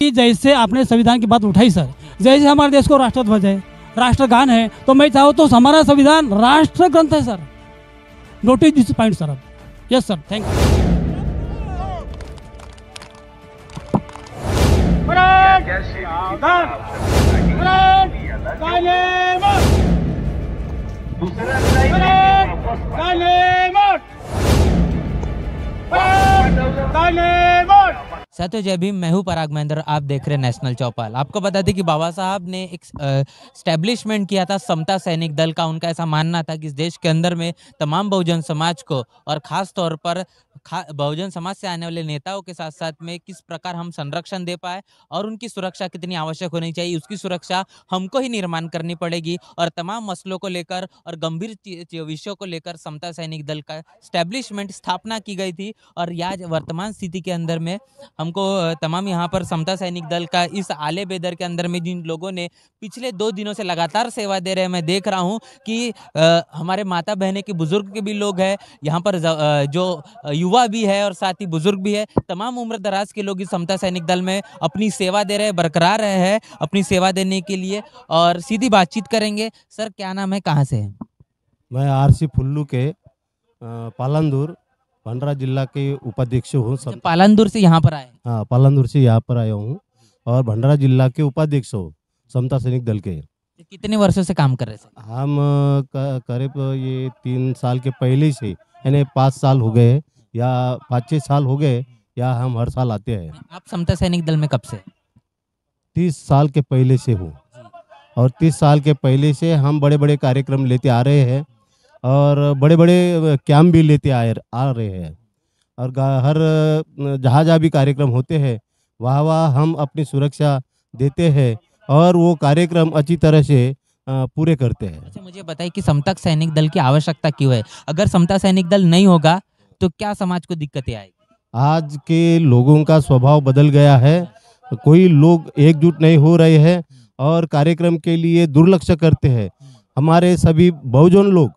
कि जैसे आपने संविधान की बात उठाई सर जैसे हमारे देश को राष्ट्रध्वज है राष्ट्रगान है तो मैं चाहूँ तो हमारा संविधान राष्ट्र ग्रंथ है sir notice this point sir अब यस सर थैंक यू दूसरा सत्य जय भीम मैं हूँ पराग महेंद्र आप देख रहे हैं नेशनल चौपाल आपको बता दें कि बाबा साहब ने एक स्टैब्लिशमेंट किया था समता सैनिक दल का उनका ऐसा मानना था कि इस देश के अंदर में तमाम बहुजन समाज को और ख़ास तौर पर बहुजन समाज से आने वाले नेताओं के साथ साथ में किस प्रकार हम संरक्षण दे पाए और उनकी सुरक्षा कितनी आवश्यक होनी चाहिए उसकी सुरक्षा हमको ही निर्माण करनी पड़ेगी और तमाम मसलों को लेकर और गंभीर विषयों को लेकर समता सैनिक दल का स्टैब्लिशमेंट स्थापना की गई थी और आज वर्तमान स्थिति के अंदर में हम हमको तमाम यहाँ पर समता सैनिक दल का इस आले बेदर के अंदर में जिन लोगों ने पिछले दो दिनों से लगातार सेवा दे रहे हैं मैं देख रहा हूँ कि आ, हमारे माता बहने के बुजुर्ग के भी लोग हैं यहाँ पर जो युवा भी है और साथ ही बुजुर्ग भी है तमाम उम्र दराज के लोग इस समता सैनिक दल में अपनी सेवा दे रहे हैं बरकरार रहे हैं अपनी सेवा देने के लिए और सीधी बातचीत करेंगे सर क्या नाम है कहाँ से है मैं सी फुल्लू के पालनदूर पंडरा जिला के उपाध्यक्ष हूँ अच्छा, सब पालनदूर से यहाँ पर आए हाँ पालनदूर से यहाँ पर आया हूँ और भंडारा जिला के उपाध्यक्ष हो समता सैनिक दल के कितने वर्षों से काम कर रहे थे हम करीब ये तीन साल के पहले से यानी पाँच साल हो गए या पाँच छः साल हो गए या हम हर साल आते हैं आप समता सैनिक दल में कब से तीस साल के पहले से हूँ और तीस साल के पहले से हम बड़े बड़े कार्यक्रम लेते आ रहे हैं और बड़े बड़े कैम्प भी लेते आए आ रहे हैं और हर जहाँ जहाँ भी कार्यक्रम होते हैं वहाँ वहाँ हम अपनी सुरक्षा देते हैं और वो कार्यक्रम अच्छी तरह से पूरे करते हैं अच्छा मुझे बताइए कि समतक सैनिक दल की आवश्यकता क्यों है अगर समता सैनिक दल नहीं होगा तो क्या समाज को दिक्कतें आएगी आज के लोगों का स्वभाव बदल गया है कोई लोग एकजुट नहीं हो रहे हैं और कार्यक्रम के लिए दुर्लक्ष करते हैं हमारे सभी बहुजन लोग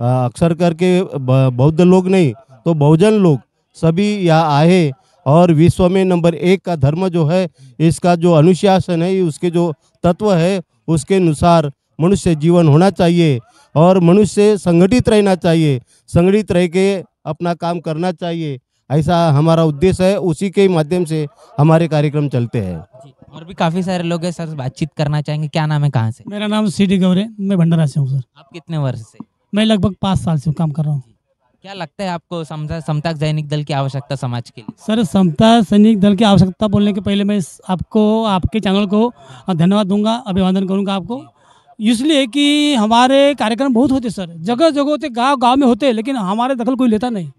अक्सर करके बौद्ध लोग नहीं तो बहुजन लोग सभी यहाँ आए और विश्व में नंबर एक का धर्म जो है इसका जो अनुशासन है उसके जो तत्व है उसके अनुसार मनुष्य जीवन होना चाहिए और मनुष्य संगठित रहना चाहिए संगठित रह के अपना काम करना चाहिए ऐसा हमारा उद्देश्य है उसी के माध्यम से हमारे कार्यक्रम चलते हैं और भी काफी सारे लोग हैं सर बातचीत करना चाहेंगे क्या नाम है कहाँ से मेरा नाम सी डी गौरे मैं भंडारा से हूँ सर आप कितने वर्ष से मैं लगभग पाँच साल से काम कर रहा हूँ क्या लगता है आपको समता समता सैनिक दल की आवश्यकता समाज के लिए सर समता सैनिक दल की आवश्यकता बोलने के पहले मैं आपको आपके चैनल को धन्यवाद दूंगा अभिवादन करूंगा आपको इसलिए कि हमारे कार्यक्रम बहुत होते सर जगह जगह होते गांव गांव में होते लेकिन हमारे दखल कोई लेता नहीं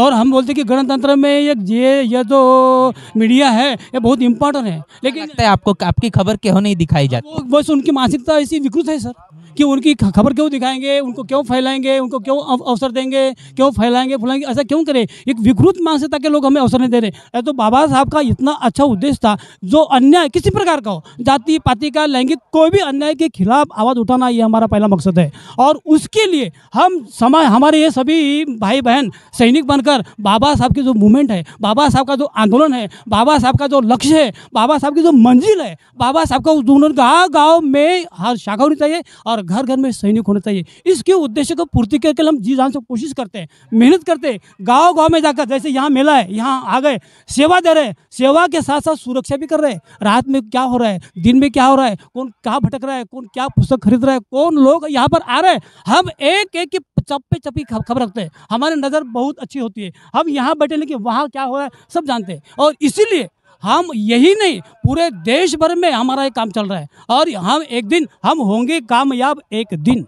और हम बोलते कि गणतंत्र में ये ये जो जो मीडिया है ये बहुत इम्पोर्टेंट है लेकिन लगता है आपको आपकी खबर क्यों नहीं दिखाई जाती बस उनकी मानसिकता ऐसी विकृत है सर कि उनकी खबर क्यों दिखाएंगे उनको क्यों फैलाएंगे उनको क्यों अवसर देंगे क्यों फैलाएंगे फुलाएंगे ऐसा क्यों करें एक विकृत मानसिकता के लोग हमें अवसर नहीं दे रहे अरे तो बाबा साहब का इतना अच्छा उद्देश्य था जो अन्याय किसी प्रकार का हो जाति पाति का लैंगिक कोई भी अन्याय के खिलाफ आवाज़ उठाना ये हमारा पहला मकसद है और उसके लिए हम समाज हमारे ये सभी भाई बहन सैनिक बनकर बाबा साहब की जो मूवमेंट है बाबा साहब का जो आंदोलन है बाबा साहब का जो लक्ष्य है बाबा साहब की जो मंजिल है बाबा साहब का उन्होंने कहा गाँव में हर शाखा होनी चाहिए और हमारा घर घर में सैनिक होना चाहिए इसके उद्देश्य को पूर्ति करके हम जी जान से कोशिश करते हैं मेहनत करते हैं गाँव गाँव में जाकर जैसे यहाँ मेला है यहाँ आ गए सेवा दे रहे सेवा के साथ साथ सुरक्षा भी कर रहे हैं रात में क्या हो रहा है दिन में क्या हो रहा है कौन कहाँ भटक रहा है कौन क्या पुस्तक खरीद रहा है कौन लोग यहाँ पर आ रहे हैं हम एक एक की चप्पे चप्पी खबर रखते हैं हमारी नज़र बहुत अच्छी होती है हम यहाँ बैठे लेकिन वहाँ क्या हो रहा है सब जानते हैं और इसीलिए हम यही नहीं पूरे देश भर में हमारा ये काम चल रहा है और हम एक दिन हम होंगे कामयाब एक दिन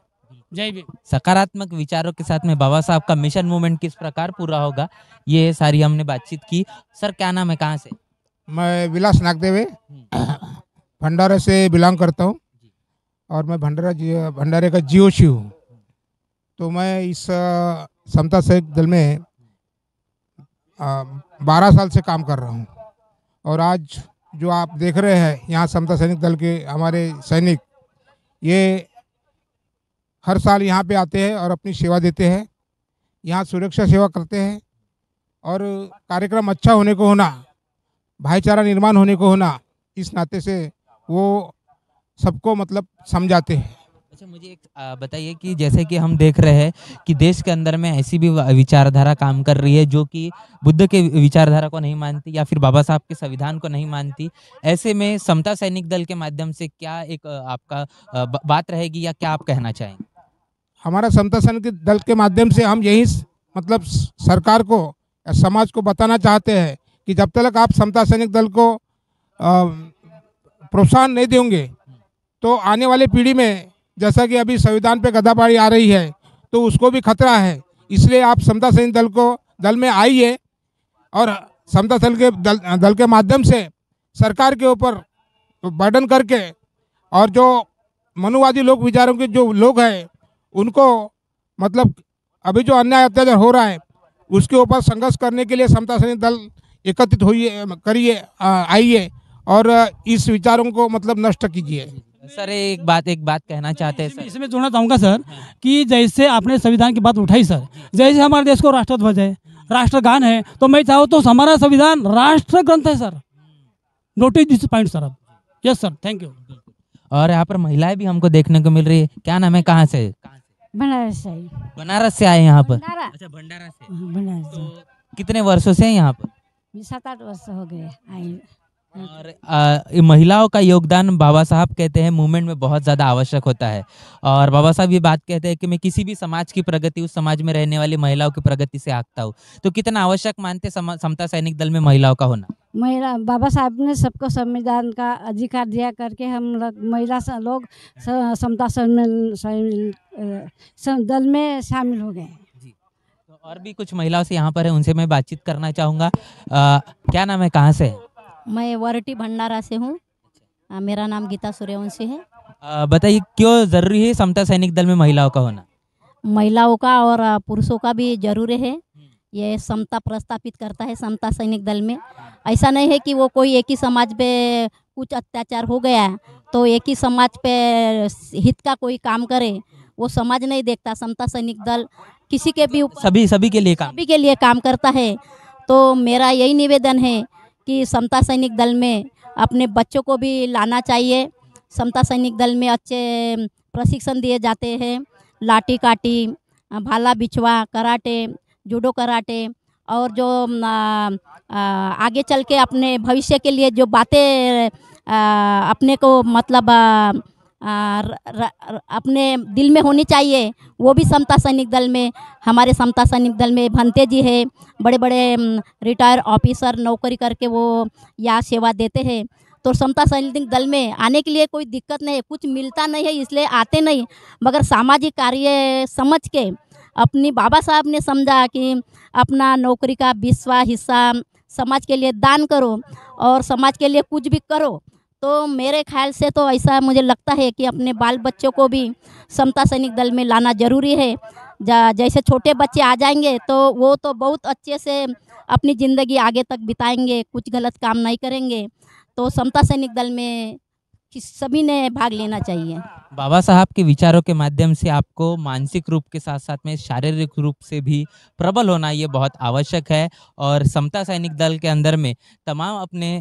जय भी सकारात्मक विचारों के साथ में बाबा साहब का मिशन मूवमेंट किस प्रकार पूरा होगा ये सारी हमने बातचीत की सर क्या नाम है कहाँ से मैं विलास नागदेवे भंडारा से बिलोंग करता हूँ और मैं भंडारा भंडारे का जियो सी हूँ तो मैं इस समता सहित दल में बारह साल से काम कर रहा हूँ और आज जो आप देख रहे हैं यहाँ समता सैनिक दल के हमारे सैनिक ये हर साल यहाँ पे आते हैं और अपनी सेवा देते हैं यहाँ सुरक्षा सेवा करते हैं और कार्यक्रम अच्छा होने को होना भाईचारा निर्माण होने को होना इस नाते से वो सबको मतलब समझाते हैं अच्छा मुझे एक बताइए कि जैसे कि हम देख रहे हैं कि देश के अंदर में ऐसी भी विचारधारा काम कर रही है जो कि बुद्ध के विचारधारा को नहीं मानती या फिर बाबा साहब के संविधान को नहीं मानती ऐसे में समता सैनिक दल के माध्यम से क्या एक आपका बात रहेगी या क्या आप कहना चाहेंगे हमारा समता सैनिक दल के माध्यम से हम यही मतलब सरकार को या समाज को बताना चाहते हैं कि जब तक आप समता सैनिक दल को प्रोत्साहन नहीं देंगे तो आने वाली पीढ़ी में जैसा कि अभी संविधान पे गदाबाड़ी आ रही है तो उसको भी खतरा है इसलिए आप समता सैनिक दल को दल में आइए और समता दल के दल, दल के माध्यम से सरकार के ऊपर बर्डन करके और जो मनुवादी लोक विचारों के जो लोग हैं उनको मतलब अभी जो अन्याय अत्याचार हो रहा है उसके ऊपर संघर्ष करने के लिए समता सैनिक दल एकत्रित होइए करिए आइए और इस विचारों को मतलब नष्ट कीजिए सर एक बात एक बात कहना चाहते हैं सर इसमें जोड़ना चाहूँगा सर कि जैसे आपने संविधान की बात उठाई सर जैसे हमारे देश को राष्ट्रध्वज है राष्ट्रगान है तो मैं चाहूँ तो हमारा संविधान राष्ट्र ग्रंथ है sir notice this point sir अब यस सर थैंक यू और यहाँ पर महिलाएं भी हमको देखने को मिल रही है क्या नाम है कहाँ से बनारस से बनारस से आए यहाँ पर अच्छा भंडारा से भंडारा हाँ, तो कितने वर्षों से है यहाँ पर सात आठ वर्ष हो गए आए हम्म। और आ, महिलाओं का योगदान बाबा साहब कहते हैं मूवमेंट में बहुत ज़्यादा आवश्यक होता है और बाबा साहब ये बात कहते हैं कि मैं किसी भी समाज की प्रगति उस समाज में रहने वाली महिलाओं की प्रगति से आंकता हूँ तो कितना आवश्यक मानते समता सैनिक दल में महिलाओं का होना महिला बाबा साहब ने सबको संविधान का अधिकार दिया करके हम महिला लोग समता दल में शामिल हो गए तो और भी कुछ महिलाओं से यहाँ पर है उनसे मैं बातचीत करना चाहूँगा क्या नाम है कहाँ से है मैं वरटी भंडारा से हूँ मेरा नाम गीता सूर्यवंशी है बताइए क्यों ज़रूरी है समता सैनिक दल में महिलाओं का होना महिलाओं का और पुरुषों का भी जरूरी है ये समता प्रस्तापित करता है समता सैनिक दल में ऐसा नहीं है कि वो कोई एक ही समाज पे कुछ अत्याचार हो गया तो एक ही समाज पे हित का कोई काम करे वो समाज नहीं देखता समता सैनिक दल किसी के भी सभी सभी के लिए काम सभी के लिए काम करता है तो मेरा यही निवेदन है कि समता सैनिक दल में अपने बच्चों को भी लाना चाहिए समता सैनिक दल में अच्छे प्रशिक्षण दिए जाते हैं लाठी काटी भाला बिछवा कराटे जूडो कराटे और जो आगे चल के अपने भविष्य के लिए जो बातें अपने को मतलब र, र, र, अपने दिल में होनी चाहिए वो भी समता सैनिक दल में हमारे समता सैनिक दल में भंते जी है बड़े बड़े रिटायर ऑफिसर नौकरी करके वो या सेवा देते हैं तो समता सैनिक दल में आने के लिए कोई दिक्कत नहीं है कुछ मिलता नहीं है इसलिए आते नहीं मगर सामाजिक कार्य समझ के अपनी बाबा साहब ने समझा कि अपना नौकरी का बीसवा हिस्सा समाज के लिए दान करो और समाज के लिए कुछ भी करो तो मेरे ख्याल से तो ऐसा मुझे लगता है कि अपने बाल बच्चों को भी समता सैनिक दल में लाना ज़रूरी है जैसे छोटे बच्चे आ जाएंगे तो वो तो बहुत अच्छे से अपनी ज़िंदगी आगे तक बिताएंगे कुछ गलत काम नहीं करेंगे तो समता सैनिक दल में सभी ने भाग लेना चाहिए बाबा साहब के विचारों के माध्यम से आपको मानसिक रूप के साथ साथ में शारीरिक रूप से भी प्रबल होना ये बहुत आवश्यक है और समता सैनिक दल के अंदर में तमाम अपने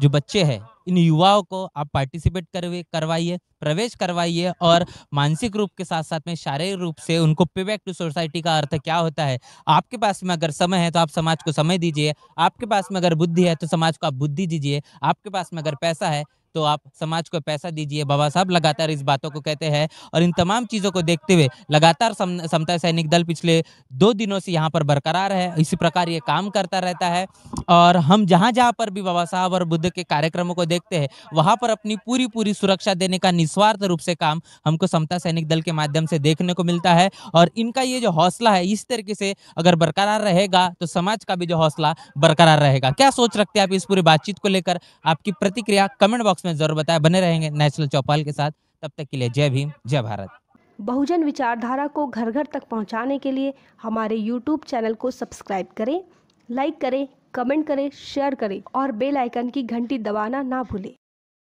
जो बच्चे हैं इन युवाओं को आप पार्टिसिपेट करवे करवाइए प्रवेश करवाइए और मानसिक रूप के साथ साथ में शारीरिक रूप से उनको पे बैक टू सोसाइटी का अर्थ क्या होता है आपके पास में अगर समय है तो आप समाज को समय दीजिए आपके पास में अगर बुद्धि है तो समाज को आप बुद्धि दीजिए आपके पास में अगर पैसा है तो आप समाज को पैसा दीजिए बाबा साहब लगातार इस बातों को कहते हैं और इन तमाम चीज़ों को देखते हुए लगातार समता सैनिक दल पिछले दो दिनों से यहाँ पर बरकरार है इसी प्रकार ये काम करता रहता है और हम जहाँ जहाँ पर भी बाबा साहब और बुद्ध के कार्यक्रमों को देखते हैं वहाँ पर अपनी पूरी पूरी सुरक्षा देने का निस्वार्थ रूप से काम हमको समता सैनिक दल के माध्यम से देखने को मिलता है और इनका ये जो हौसला है इस तरीके से अगर बरकरार रहेगा तो समाज का भी जो हौसला बरकरार रहेगा क्या सोच रखते हैं आप इस पूरी बातचीत को लेकर आपकी प्रतिक्रिया कमेंट बॉक्स कमेंट्स में जरूर बताएं बने रहेंगे नेशनल चौपाल के साथ तब तक के लिए जय भीम जय भारत बहुजन विचारधारा को घर घर तक पहुंचाने के लिए हमारे यूट्यूब चैनल को सब्सक्राइब करें लाइक करें कमेंट करें शेयर करें और बेल आइकन की घंटी दबाना ना भूलें